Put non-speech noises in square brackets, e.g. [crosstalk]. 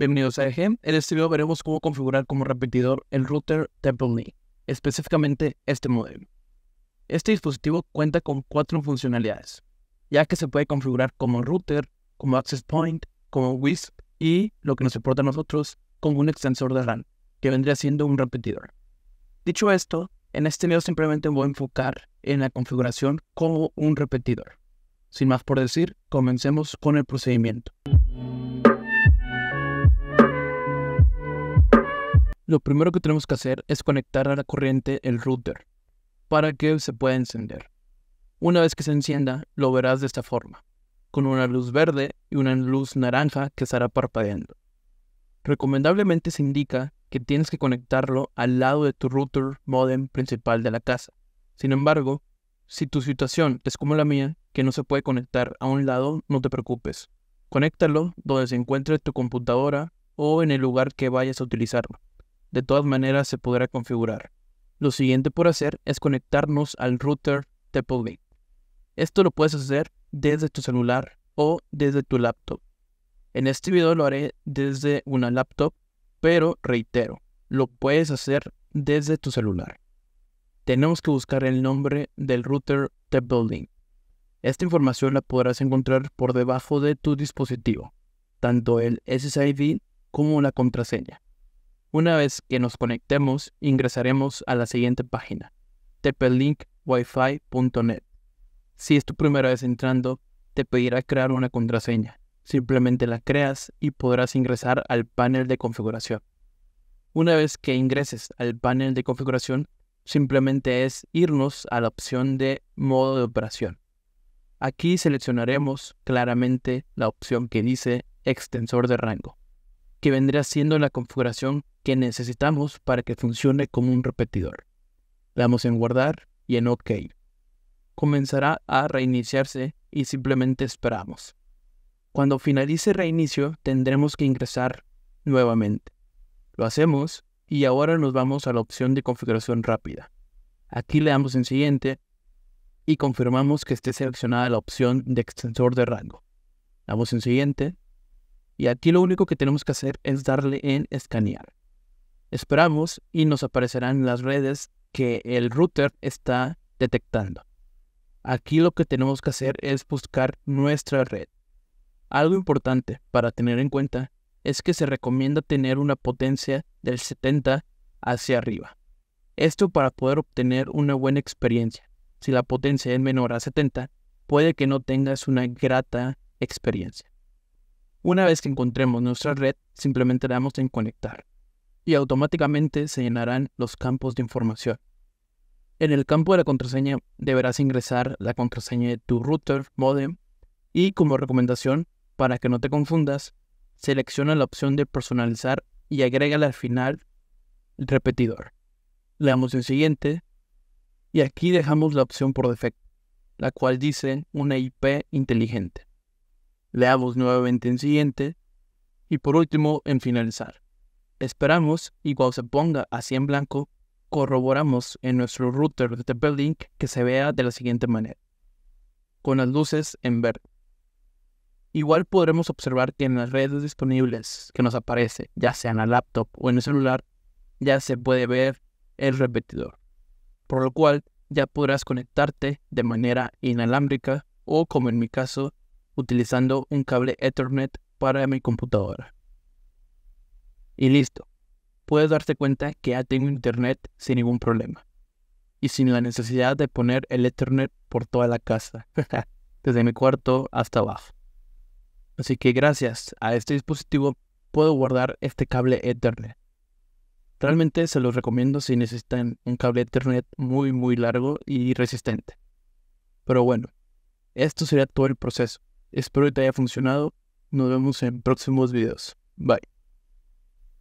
Bienvenidos a EGEM. En este video veremos cómo configurar como repetidor el router Temple específicamente este modelo. Este dispositivo cuenta con cuatro funcionalidades, ya que se puede configurar como router, como access point, como WISP y, lo que nos importa a nosotros, como un extensor de RAM, que vendría siendo un repetidor. Dicho esto, en este video simplemente voy a enfocar en la configuración como un repetidor. Sin más por decir, comencemos con el procedimiento. lo primero que tenemos que hacer es conectar a la corriente el router para que se pueda encender. Una vez que se encienda, lo verás de esta forma, con una luz verde y una luz naranja que estará parpadeando. Recomendablemente se indica que tienes que conectarlo al lado de tu router modem principal de la casa. Sin embargo, si tu situación es como la mía, que no se puede conectar a un lado, no te preocupes. Conéctalo donde se encuentre tu computadora o en el lugar que vayas a utilizarlo de todas maneras se podrá configurar. Lo siguiente por hacer es conectarnos al router tp Esto lo puedes hacer desde tu celular o desde tu laptop. En este video lo haré desde una laptop, pero reitero, lo puedes hacer desde tu celular. Tenemos que buscar el nombre del router tp Esta información la podrás encontrar por debajo de tu dispositivo, tanto el SSID como la contraseña. Una vez que nos conectemos, ingresaremos a la siguiente página, tplinkwifi.net. Si es tu primera vez entrando, te pedirá crear una contraseña. Simplemente la creas y podrás ingresar al panel de configuración. Una vez que ingreses al panel de configuración, simplemente es irnos a la opción de modo de operación. Aquí seleccionaremos claramente la opción que dice extensor de rango que vendría siendo la configuración que necesitamos para que funcione como un repetidor. Le damos en guardar y en OK. Comenzará a reiniciarse y simplemente esperamos. Cuando finalice reinicio tendremos que ingresar nuevamente. Lo hacemos y ahora nos vamos a la opción de configuración rápida. Aquí le damos en siguiente y confirmamos que esté seleccionada la opción de extensor de rango. Damos en siguiente y aquí lo único que tenemos que hacer es darle en escanear. Esperamos y nos aparecerán las redes que el router está detectando. Aquí lo que tenemos que hacer es buscar nuestra red. Algo importante para tener en cuenta es que se recomienda tener una potencia del 70 hacia arriba. Esto para poder obtener una buena experiencia. Si la potencia es menor a 70, puede que no tengas una grata experiencia. Una vez que encontremos nuestra red, simplemente damos en conectar y automáticamente se llenarán los campos de información. En el campo de la contraseña deberás ingresar la contraseña de tu router, modem y como recomendación, para que no te confundas, selecciona la opción de personalizar y agrégale al final el repetidor. Le damos en siguiente y aquí dejamos la opción por defecto, la cual dice una IP inteligente. Leamos nuevamente en siguiente y por último en finalizar. Esperamos y cuando se ponga así en blanco, corroboramos en nuestro router de TP-Link que se vea de la siguiente manera, con las luces en verde. Igual podremos observar que en las redes disponibles que nos aparece, ya sea en la laptop o en el celular, ya se puede ver el repetidor, por lo cual ya podrás conectarte de manera inalámbrica o como en mi caso, utilizando un cable Ethernet para mi computadora. Y listo. Puedes darte cuenta que ya tengo internet sin ningún problema. Y sin la necesidad de poner el Ethernet por toda la casa, [laughs] desde mi cuarto hasta abajo. Así que gracias a este dispositivo puedo guardar este cable Ethernet. Realmente se los recomiendo si necesitan un cable Ethernet muy muy largo y resistente. Pero bueno, esto sería todo el proceso. Espero que te haya funcionado. Nos vemos en próximos videos. Bye.